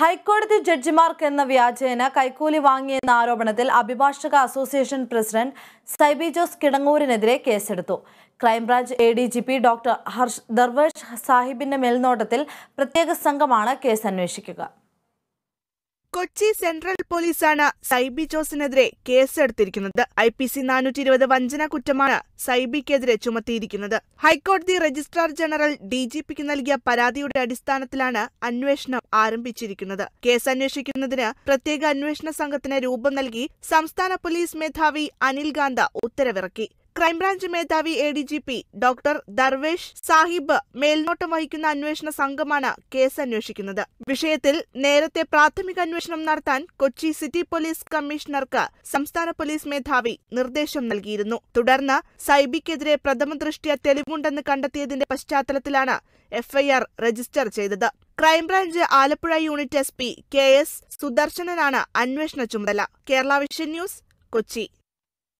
ഹൈക്കോടതി ജഡ്ജിമാർക്ക് എന്ന വ്യാജേന കൈക്കൂലി വാങ്ങിയെന്ന ആരോപണത്തിൽ അഭിഭാഷക അസോസിയേഷൻ പ്രസിഡന്റ് സൈബി ജോസ് കിടങ്ങൂരിനെതിരെ കേസെടുത്തു crime branch A D G P doctor Harsh Darvesh സാഹിബിന്റെ മേൽനോട്ടത്തിൽ പ്രത്യേക സംഘമാണ് കേസ് അന്വേഷിക്കുക കൊച്ചി സെൻട്രൽ പോലീസാണ് സൈബി ജോസിനെതിരെ കേസെടുത്തിരിക്കുന്നത് ഐ പി സി നാനൂറ്റി ഇരുപത് വഞ്ചന കുറ്റമാണ് സൈബിക്കെതിരെ ചുമത്തിയിരിക്കുന്നത് ഹൈക്കോടതി രജിസ്ട്രാർ ജനറൽ ഡി ജി പിക്ക് നൽകിയ പരാതിയുടെ അടിസ്ഥാനത്തിലാണ് അന്വേഷണം ആരംഭിച്ചിരിക്കുന്നത് കേസ് അന്വേഷിക്കുന്നതിന് പ്രത്യേക അന്വേഷണ സംഘത്തിന് രൂപം നൽകി സംസ്ഥാന പോലീസ് മേധാവി അനിൽ ഗാന്ധ ഉത്തരവിറക്കി ക്രൈംബ്രാഞ്ച് മേധാവി A D G P doctor Darvesh Saheb മേൽനോട്ടം വഹിക്കുന്ന അന്വേഷണ സംഘമാണ് കേസ് അന്വേഷിക്കുന്നത് വിഷയത്തിൽ നേരത്തെ പ്രാഥമിക അന്വേഷണം നടത്താൻ കൊച്ചി സിറ്റി പോലീസ് കമ്മീഷണർക്ക് സംസ്ഥാന പോലീസ് മേധാവി നിർദ്ദേശം നൽകിയിരുന്നു തുടർന്ന് സൈബിക്കെതിരെ ദൃഷ്ടിയ തെളിവുണ്ടെന്ന് കണ്ടെത്തിയതിന്റെ പശ്ചാത്തലത്തിലാണ് എഫ്ഐആർ രജിസ്റ്റർ ചെയ്തത് crime branch Alappuzha unit S P K S സുദർശനനാണ് അന്വേഷണ ചുമതല കേരള വിഷൻ ന്യൂസ് കൊച്ചി